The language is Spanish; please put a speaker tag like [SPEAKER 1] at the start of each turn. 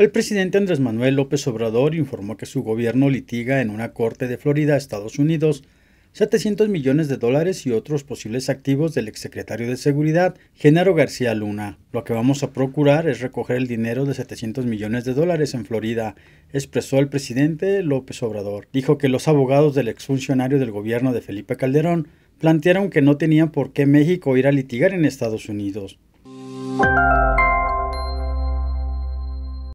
[SPEAKER 1] El presidente Andrés Manuel López Obrador informó que su gobierno litiga en una corte de Florida, Estados Unidos, 700 millones de dólares y otros posibles activos del exsecretario de Seguridad, Genaro García Luna. Lo que vamos a procurar es recoger el dinero de 700 millones de dólares en Florida, expresó el presidente López Obrador. Dijo que los abogados del exfuncionario del gobierno de Felipe Calderón plantearon que no tenían por qué México ir a litigar en Estados Unidos.